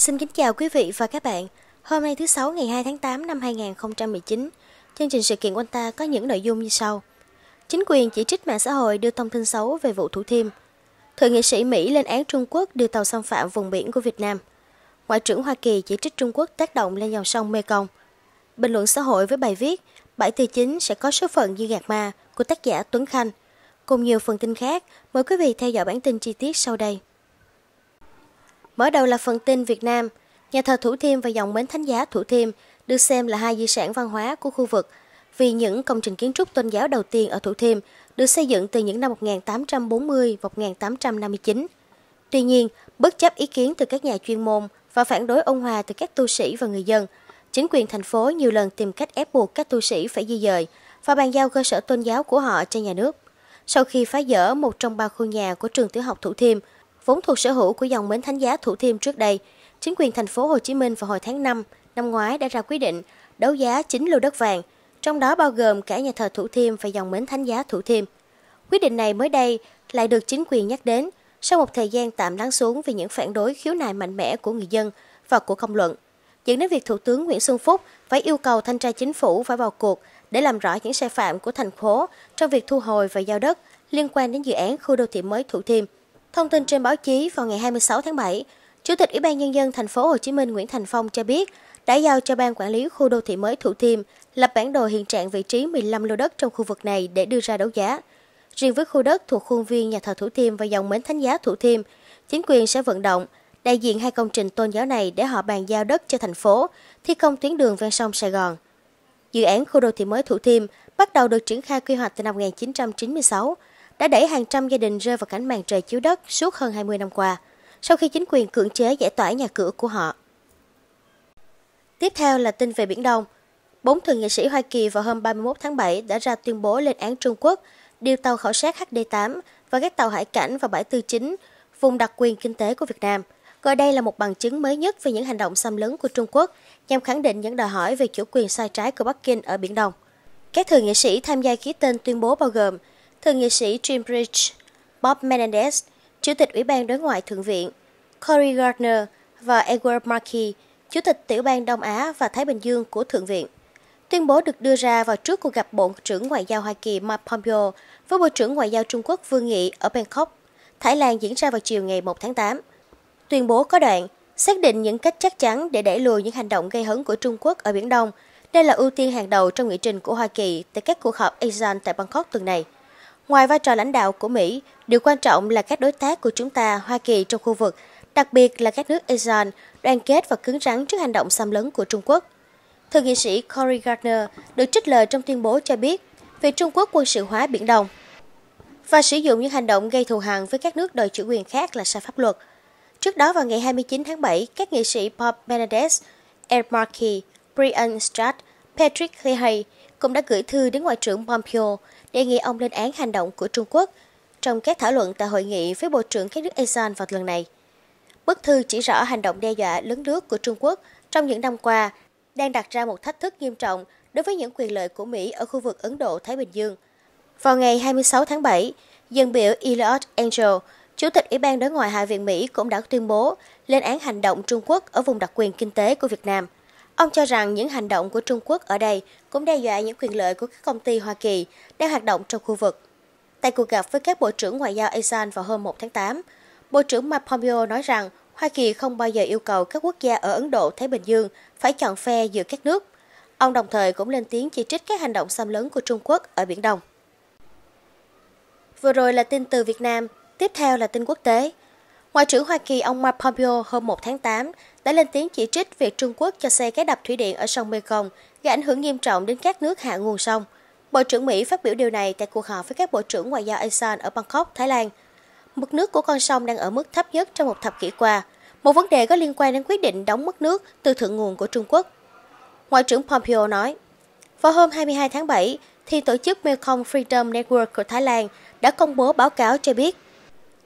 Xin kính chào quý vị và các bạn. Hôm nay thứ Sáu ngày 2 tháng 8 năm 2019, chương trình sự kiện quanh ta có những nội dung như sau. Chính quyền chỉ trích mạng xã hội đưa thông tin xấu về vụ Thủ Thiêm. Thượng nghị sĩ Mỹ lên án Trung Quốc đưa tàu xâm phạm vùng biển của Việt Nam. Ngoại trưởng Hoa Kỳ chỉ trích Trung Quốc tác động lên dòng sông Mekong. Bình luận xã hội với bài viết Bảy từ chính sẽ có số phận như gạt ma của tác giả Tuấn Khanh. Cùng nhiều phần tin khác, mời quý vị theo dõi bản tin chi tiết sau đây. Mở đầu là phần tin Việt Nam. Nhà thờ Thủ Thiêm và dòng bến thánh giá Thủ Thiêm được xem là hai di sản văn hóa của khu vực vì những công trình kiến trúc tôn giáo đầu tiên ở Thủ Thiêm được xây dựng từ những năm 1840 và 1859. Tuy nhiên, bất chấp ý kiến từ các nhà chuyên môn và phản đối ôn hòa từ các tu sĩ và người dân, chính quyền thành phố nhiều lần tìm cách ép buộc các tu sĩ phải di dời và bàn giao cơ sở tôn giáo của họ cho nhà nước. Sau khi phá dỡ một trong ba khu nhà của trường tiểu học Thủ Thiêm, vốn thuộc sở hữu của dòng bến thánh giá Thủ Thiêm trước đây. Chính quyền thành phố Hồ Chí Minh vào hồi tháng 5 năm ngoái đã ra quyết định đấu giá chính lô đất vàng, trong đó bao gồm cả nhà thờ Thủ Thiêm và dòng bến thánh giá Thủ Thiêm. Quyết định này mới đây lại được chính quyền nhắc đến sau một thời gian tạm lắng xuống vì những phản đối khiếu nại mạnh mẽ của người dân và của công luận dẫn đến việc Thủ tướng Nguyễn Xuân Phúc phải yêu cầu thanh tra chính phủ phải vào cuộc để làm rõ những sai phạm của thành phố trong việc thu hồi và giao đất liên quan đến dự án khu đô thị mới Thủ Thiêm. Thông tin trên báo chí vào ngày 26 tháng 7, Chủ tịch Ủy ban nhân dân thành phố Hồ Chí Minh Nguyễn Thành Phong cho biết đã giao cho ban quản lý khu đô thị mới Thủ Thiêm lập bản đồ hiện trạng vị trí 15 lô đất trong khu vực này để đưa ra đấu giá. Riêng với khu đất thuộc khuôn viên nhà thờ Thủ Thiêm và dòng Mến Thánh Giá Thủ Thiêm, chính quyền sẽ vận động đại diện hai công trình tôn giáo này để họ bàn giao đất cho thành phố thi công tuyến đường ven sông Sài Gòn. Dự án khu đô thị mới Thủ Thiêm bắt đầu được triển khai quy hoạch từ năm 1996 đã đẩy hàng trăm gia đình rơi vào cảnh màn trời chiếu đất suốt hơn 20 năm qua, sau khi chính quyền cưỡng chế giải tỏa nhà cửa của họ. Tiếp theo là tin về Biển Đông. Bốn thượng nghị sĩ Hoa Kỳ vào hôm 31 tháng 7 đã ra tuyên bố lên án Trung Quốc điều tàu khảo sát HD8 và các tàu hải cảnh vào bãi tư chính, vùng đặc quyền kinh tế của Việt Nam. Coi đây là một bằng chứng mới nhất về những hành động xâm lấn của Trung Quốc nhằm khẳng định những đòi hỏi về chủ quyền sai trái của Bắc Kinh ở Biển Đông. Các thượng nghị sĩ tham gia ký tên tuyên bố bao gồm thượng nghị sĩ Jim Bridge, Bob Menendez, Chủ tịch Ủy ban Đối ngoại Thượng viện, Cory Gardner và Edward Markey, Chủ tịch Tiểu bang Đông Á và Thái Bình Dương của Thượng viện. Tuyên bố được đưa ra vào trước cuộc gặp Bộ trưởng Ngoại giao Hoa Kỳ Mike Pompeo với Bộ trưởng Ngoại giao Trung Quốc Vương Nghị ở Bangkok, Thái Lan diễn ra vào chiều ngày 1 tháng 8. Tuyên bố có đoạn xác định những cách chắc chắn để đẩy lùi những hành động gây hấn của Trung Quốc ở Biển Đông. Đây là ưu tiên hàng đầu trong nghị trình của Hoa Kỳ tại các cuộc họp ASEAN tại Bangkok tuần này. Ngoài vai trò lãnh đạo của Mỹ, điều quan trọng là các đối tác của chúng ta, Hoa Kỳ trong khu vực, đặc biệt là các nước ASEAN, đoàn kết và cứng rắn trước hành động xâm lấn của Trung Quốc. Thượng nghị sĩ Cory Gardner được trích lời trong tuyên bố cho biết về Trung Quốc quân sự hóa Biển Đông và sử dụng những hành động gây thù hằn với các nước đòi chủ quyền khác là sai pháp luật. Trước đó vào ngày 29 tháng 7, các nghị sĩ Bob Menendez, Ed Markey, Brian Stratt, Patrick Leahy cũng đã gửi thư đến Ngoại trưởng Pompeo đề nghị ông lên án hành động của Trung Quốc trong các thảo luận tại hội nghị với Bộ trưởng các nước ASEAN vào lần này. Bức thư chỉ rõ hành động đe dọa lớn nước của Trung Quốc trong những năm qua đang đặt ra một thách thức nghiêm trọng đối với những quyền lợi của Mỹ ở khu vực Ấn Độ-Thái Bình Dương. Vào ngày 26 tháng 7, dân biểu Elliot Angel, Chủ tịch Ủy ban Đối ngoại Hạ viện Mỹ cũng đã tuyên bố lên án hành động Trung Quốc ở vùng đặc quyền kinh tế của Việt Nam – Ông cho rằng những hành động của Trung Quốc ở đây cũng đe dọa những quyền lợi của các công ty Hoa Kỳ đang hoạt động trong khu vực. Tại cuộc gặp với các bộ trưởng ngoại giao ASEAN vào hôm 1 tháng 8, Bộ trưởng Mike Pompeo nói rằng Hoa Kỳ không bao giờ yêu cầu các quốc gia ở Ấn Độ, Thái Bình Dương phải chọn phe giữa các nước. Ông đồng thời cũng lên tiếng chỉ trích các hành động xâm lấn của Trung Quốc ở Biển Đông. Vừa rồi là tin từ Việt Nam, tiếp theo là tin quốc tế. Ngoại trưởng Hoa Kỳ ông Mike Pompeo hôm 1 tháng 8 đã lên tiếng chỉ trích việc Trung Quốc cho xây cái đập thủy điện ở sông Mekong gây ảnh hưởng nghiêm trọng đến các nước hạ nguồn sông. Bộ trưởng Mỹ phát biểu điều này tại cuộc họp với các bộ trưởng ngoại giao ASEAN ở Bangkok, Thái Lan. Mực nước của con sông đang ở mức thấp nhất trong một thập kỷ qua, một vấn đề có liên quan đến quyết định đóng mất nước từ thượng nguồn của Trung Quốc. Ngoại trưởng Pompeo nói, vào hôm 22 tháng 7, thì tổ chức Mekong Freedom Network của Thái Lan đã công bố báo cáo cho biết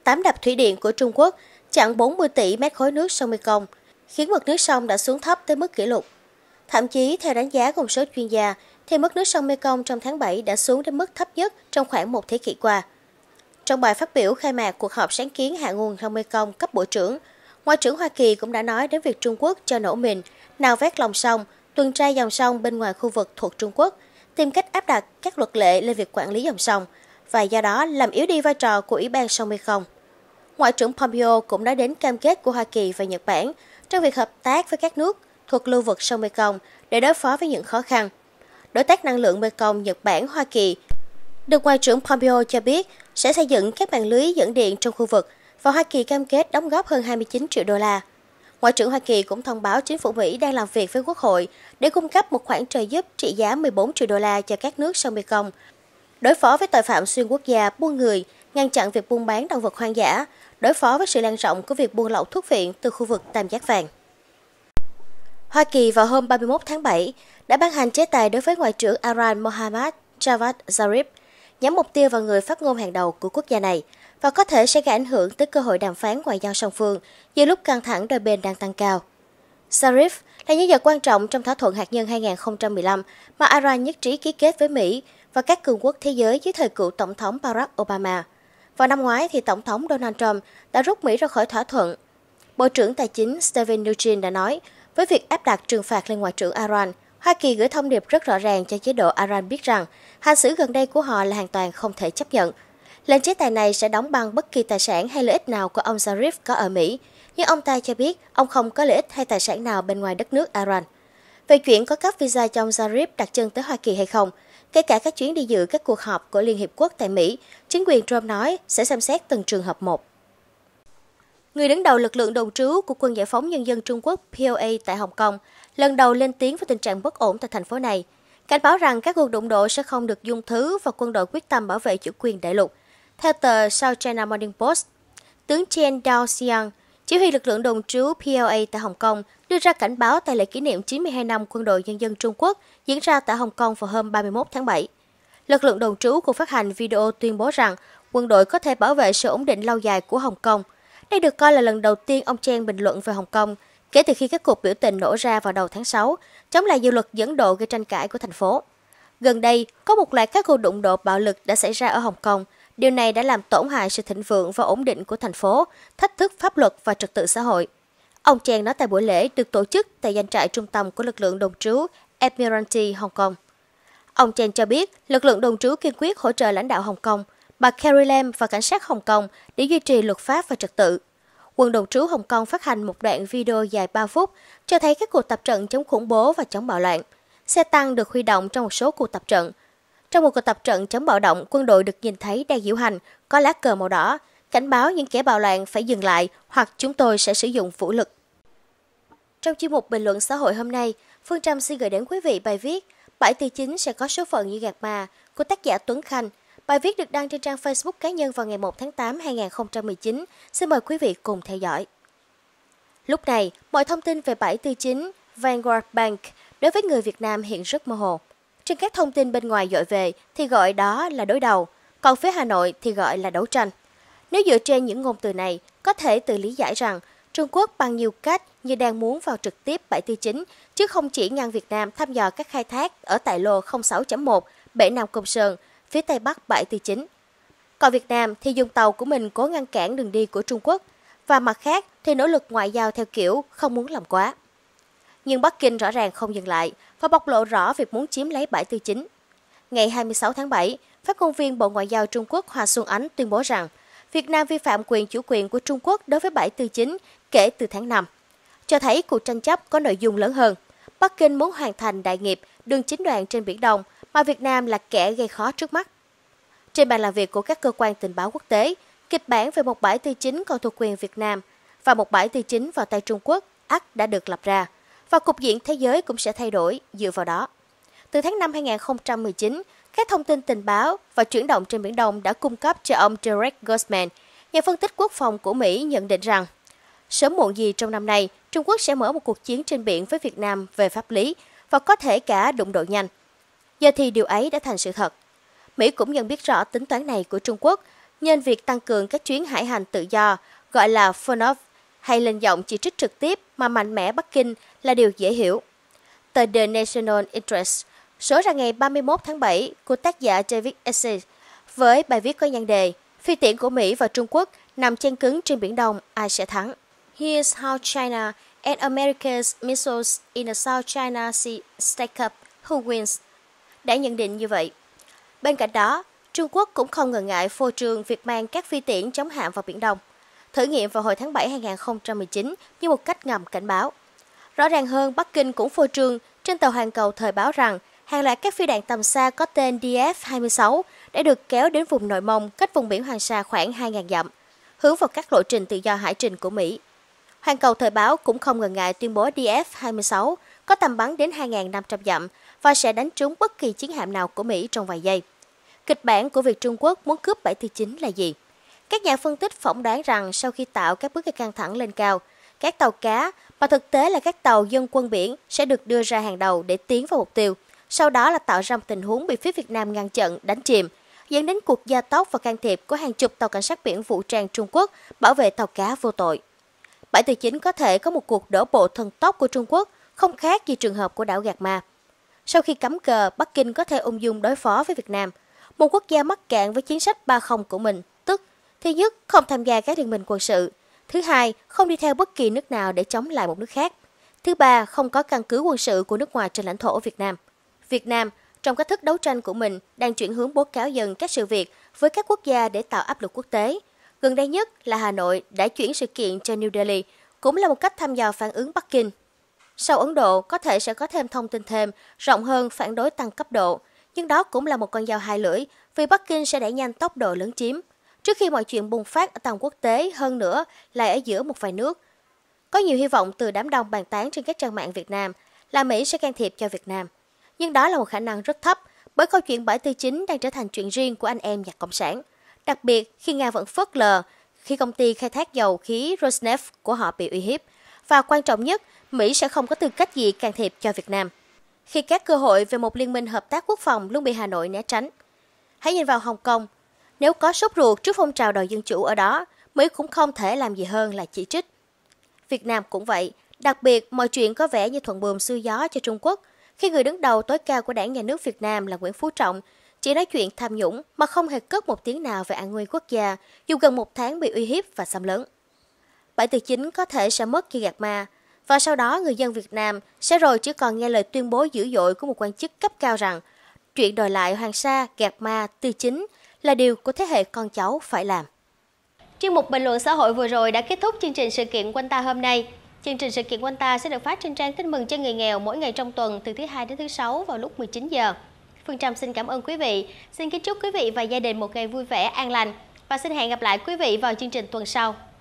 tám đập thủy điện của Trung Quốc chặn 40 tỷ mét khối nước sông Mekong – khiến mực nước sông đã xuống thấp tới mức kỷ lục. Thậm chí, theo đánh giá của một số chuyên gia, thì mức nước sông Mekong trong tháng 7 đã xuống đến mức thấp nhất trong khoảng một thế kỷ qua. Trong bài phát biểu khai mạc cuộc họp sáng kiến hạ nguồn sông Mekong cấp bộ trưởng, Ngoại trưởng Hoa Kỳ cũng đã nói đến việc Trung Quốc cho nổ mình, nào vét lòng sông, tuần tra dòng sông bên ngoài khu vực thuộc Trung Quốc, tìm cách áp đặt các luật lệ lên việc quản lý dòng sông và do đó làm yếu đi vai trò của Ủy ban sông Mekong. Ngoại trưởng Pompeo cũng nói đến cam kết của Hoa Kỳ và Nhật Bản trong việc hợp tác với các nước thuộc lưu vực sông Mekong để đối phó với những khó khăn. Đối tác năng lượng Mekong Nhật Bản Hoa Kỳ được Ngoại trưởng Pompeo cho biết sẽ xây dựng các mạng lưới dẫn điện trong khu vực và Hoa Kỳ cam kết đóng góp hơn 29 triệu đô la. Ngoại trưởng Hoa Kỳ cũng thông báo chính phủ Mỹ đang làm việc với Quốc hội để cung cấp một khoản trợ giúp trị giá 14 triệu đô la cho các nước sông Mekong đối phó với tội phạm xuyên quốc gia buôn người, ngăn chặn việc buôn bán động vật hoang dã đối phó với sự lan rộng của việc buôn lậu thuốc viện từ khu vực Tam Giác Vàng. Hoa Kỳ vào hôm 31 tháng 7 đã ban hành chế tài đối với Ngoại trưởng Iran Mohammad Javad Zarif, nhắm mục tiêu vào người phát ngôn hàng đầu của quốc gia này và có thể sẽ gây ảnh hưởng tới cơ hội đàm phán ngoại giao song phương giữa lúc căng thẳng đôi bên đang tăng cao. Zarif là nhân vật quan trọng trong thỏa thuận hạt nhân 2015 mà Iran nhất trí ký kết với Mỹ và các cường quốc thế giới dưới thời cựu Tổng thống Barack Obama – vào năm ngoái thì Tổng thống Donald Trump đã rút Mỹ ra khỏi thỏa thuận. Bộ trưởng Tài chính Steven Mnuchin đã nói, với việc áp đặt trừng phạt lên Ngoại trưởng Iran, Hoa Kỳ gửi thông điệp rất rõ ràng cho chế độ Iran biết rằng hành xử gần đây của họ là hoàn toàn không thể chấp nhận. Lệnh chế tài này sẽ đóng băng bất kỳ tài sản hay lợi ích nào của ông Zarif có ở Mỹ, nhưng ông ta cho biết ông không có lợi ích hay tài sản nào bên ngoài đất nước Iran. Về chuyện có cấp visa cho ông Zarif đặt chân tới Hoa Kỳ hay không, kể cả các chuyến đi dự các cuộc họp của Liên Hiệp Quốc tại Mỹ, chính quyền Trump nói sẽ xem xét từng trường hợp một. Người đứng đầu lực lượng đồn trú của quân giải phóng nhân dân Trung Quốc PLA tại Hồng Kông lần đầu lên tiếng về tình trạng bất ổn tại thành phố này, cảnh báo rằng các cuộc đụng độ sẽ không được dung thứ và quân đội quyết tâm bảo vệ chủ quyền đại lục. Theo tờ South China Morning Post, tướng Chen Daoxiang, chỉ huy lực lượng đồn trú PLA tại Hồng Kông đưa ra cảnh báo tại lễ kỷ niệm 92 năm Quân đội Nhân dân Trung Quốc diễn ra tại Hồng Kông vào hôm 31 tháng 7. Lực lượng đồn trú cũng phát hành video tuyên bố rằng quân đội có thể bảo vệ sự ổn định lâu dài của Hồng Kông. Đây được coi là lần đầu tiên ông Chen bình luận về Hồng Kông kể từ khi các cuộc biểu tình nổ ra vào đầu tháng 6, chống lại dự luật dẫn độ gây tranh cãi của thành phố. Gần đây, có một loạt các cuộc đụng độ bạo lực đã xảy ra ở Hồng Kông. Điều này đã làm tổn hại sự thịnh vượng và ổn định của thành phố, thách thức pháp luật và trật tự xã hội. Ông Chen nói tại buổi lễ được tổ chức tại danh trại trung tâm của lực lượng đồng trú Admiralty Hong Kong. Ông Chen cho biết lực lượng đồng trú kiên quyết hỗ trợ lãnh đạo Hồng Kông, bà Carrie Lam và cảnh sát Hồng Kông để duy trì luật pháp và trật tự. Quân đồng trú Hồng Kông phát hành một đoạn video dài 3 phút cho thấy các cuộc tập trận chống khủng bố và chống bạo loạn. Xe tăng được huy động trong một số cuộc tập trận. Trong một cuộc tập trận chống bạo động, quân đội được nhìn thấy đang diễu hành, có lá cờ màu đỏ, cảnh báo những kẻ bạo loạn phải dừng lại hoặc chúng tôi sẽ sử dụng vũ lực. Trong chuyên mục bình luận xã hội hôm nay, Phương Trâm xin gửi đến quý vị bài viết 7 từ 9 sẽ có số phận như gạt mà của tác giả Tuấn Khanh. Bài viết được đăng trên trang Facebook cá nhân vào ngày 1 tháng 8 2019. Xin mời quý vị cùng theo dõi. Lúc này, mọi thông tin về 7 từ 9 Vanguard Bank đối với người Việt Nam hiện rất mơ hồ. Trên các thông tin bên ngoài dội về thì gọi đó là đối đầu, còn phía Hà Nội thì gọi là đấu tranh. Nếu dựa trên những ngôn từ này, có thể tự lý giải rằng Trung Quốc bằng nhiều cách như đang muốn vào trực tiếp bãi tư chính, chứ không chỉ ngăn Việt Nam thăm dò các khai thác ở tại lô 06.1, bể Nam Công Sơn, phía tây bắc bãi tư chính. Còn Việt Nam thì dùng tàu của mình cố ngăn cản đường đi của Trung Quốc, và mặt khác thì nỗ lực ngoại giao theo kiểu không muốn làm quá. Nhưng Bắc Kinh rõ ràng không dừng lại và bộc lộ rõ việc muốn chiếm lấy bãi tư chính. Ngày 26 tháng 7, phát ngôn viên Bộ Ngoại giao Trung Quốc Hoa Xuân Ánh tuyên bố rằng – Việt Nam vi phạm quyền chủ quyền của Trung Quốc đối với bãi tư chính kể từ tháng 5, cho thấy cuộc tranh chấp có nội dung lớn hơn. Bắc Kinh muốn hoàn thành đại nghiệp đường chính đoạn trên Biển Đông mà Việt Nam là kẻ gây khó trước mắt. Trên bàn làm việc của các cơ quan tình báo quốc tế, kịch bản về một bãi tư chính còn thuộc quyền Việt Nam và một bãi tư chính vào tay Trung Quốc ắt đã được lập ra và cục diện thế giới cũng sẽ thay đổi dựa vào đó. Từ tháng 5 2019, các thông tin tình báo và chuyển động trên Biển Đông đã cung cấp cho ông Derek Gersman, nhà phân tích quốc phòng của Mỹ nhận định rằng sớm muộn gì trong năm nay, Trung Quốc sẽ mở một cuộc chiến trên biển với Việt Nam về pháp lý và có thể cả đụng độ nhanh. Giờ thì điều ấy đã thành sự thật. Mỹ cũng nhận biết rõ tính toán này của Trung Quốc nên việc tăng cường các chuyến hải hành tự do gọi là FONOV hay lên giọng chỉ trích trực tiếp mà mạnh mẽ Bắc Kinh là điều dễ hiểu. Tờ The National Interest số ra ngày 31 tháng 7 của tác giả David Essex với bài viết có nhan đề Phi tiễn của Mỹ và Trung Quốc nằm chen cứng trên Biển Đông, ai sẽ thắng? Here's how China and America's missiles in the South China Sea stack up, who wins? Đã nhận định như vậy. Bên cạnh đó, Trung Quốc cũng không ngần ngại phô trương việc mang các phi tiễn chống hạm vào Biển Đông, thử nghiệm vào hồi tháng 7 2019 như một cách ngầm cảnh báo. Rõ ràng hơn, Bắc Kinh cũng phô trương trên tàu hàng cầu thời báo rằng hàng loạt các phi đạn tầm xa có tên DF-26 đã được kéo đến vùng nội mông cách vùng biển Hoàng Sa khoảng 2.000 dặm, hướng vào các lộ trình tự do hải trình của Mỹ. Hoàn cầu thời báo cũng không ngần ngại tuyên bố DF-26 có tầm bắn đến 2.500 dặm và sẽ đánh trúng bất kỳ chiến hạm nào của Mỹ trong vài giây. Kịch bản của việc Trung Quốc muốn cướp bãi thứ 9 là gì? Các nhà phân tích phỏng đoán rằng sau khi tạo các bước gây căng thẳng lên cao, các tàu cá mà thực tế là các tàu dân quân biển sẽ được đưa ra hàng đầu để tiến vào mục tiêu sau đó là tạo ra một tình huống bị phía Việt Nam ngăn chặn, đánh chìm, dẫn đến cuộc gia tốc và can thiệp của hàng chục tàu cảnh sát biển vũ trang Trung Quốc bảo vệ tàu cá vô tội. Bãi từ chính có thể có một cuộc đổ bộ thần tốc của Trung Quốc, không khác gì trường hợp của đảo Gạt Ma. Sau khi cấm cờ, Bắc Kinh có thể ung dung đối phó với Việt Nam, một quốc gia mắc cạn với chiến sách ba không của mình, tức thứ nhất không tham gia các liên minh quân sự, thứ hai không đi theo bất kỳ nước nào để chống lại một nước khác, thứ ba không có căn cứ quân sự của nước ngoài trên lãnh thổ Việt Nam. Việt Nam trong cách thức đấu tranh của mình đang chuyển hướng bố cáo dần các sự việc với các quốc gia để tạo áp lực quốc tế. Gần đây nhất là Hà Nội đã chuyển sự kiện cho New Delhi, cũng là một cách tham gia phản ứng Bắc Kinh. Sau Ấn Độ, có thể sẽ có thêm thông tin thêm, rộng hơn phản đối tăng cấp độ. Nhưng đó cũng là một con dao hai lưỡi, vì Bắc Kinh sẽ đẩy nhanh tốc độ lớn chiếm. Trước khi mọi chuyện bùng phát ở tầm quốc tế hơn nữa lại ở giữa một vài nước. Có nhiều hy vọng từ đám đông bàn tán trên các trang mạng Việt Nam là Mỹ sẽ can thiệp cho Việt Nam nhưng đó là một khả năng rất thấp bởi câu chuyện bãi tư chính đang trở thành chuyện riêng của anh em nhà cộng sản. Đặc biệt khi Nga vẫn phớt lờ khi công ty khai thác dầu khí Rosneft của họ bị uy hiếp. Và quan trọng nhất, Mỹ sẽ không có tư cách gì can thiệp cho Việt Nam. Khi các cơ hội về một liên minh hợp tác quốc phòng luôn bị Hà Nội né tránh. Hãy nhìn vào Hồng Kông. Nếu có sốt ruột trước phong trào đòi dân chủ ở đó, Mỹ cũng không thể làm gì hơn là chỉ trích. Việt Nam cũng vậy. Đặc biệt, mọi chuyện có vẻ như thuận buồm xuôi gió cho Trung Quốc – khi người đứng đầu tối cao của đảng nhà nước Việt Nam là Nguyễn Phú Trọng chỉ nói chuyện tham nhũng mà không hề cất một tiếng nào về an nguy quốc gia dù gần một tháng bị uy hiếp và xâm lấn. Bảy từ chính có thể sẽ mất khi gạt ma, và sau đó người dân Việt Nam sẽ rồi chỉ còn nghe lời tuyên bố dữ dội của một quan chức cấp cao rằng chuyện đòi lại Hoàng Sa, gạt ma, tư chính là điều của thế hệ con cháu phải làm. Chuyên mục bình luận xã hội vừa rồi đã kết thúc chương trình sự kiện quanh ta hôm nay. Chương trình sự kiện quanh ta sẽ được phát trên trang tin mừng cho người nghèo mỗi ngày trong tuần từ thứ hai đến thứ sáu vào lúc 19 giờ. Phương Trâm xin cảm ơn quý vị. Xin kính chúc quý vị và gia đình một ngày vui vẻ, an lành và xin hẹn gặp lại quý vị vào chương trình tuần sau.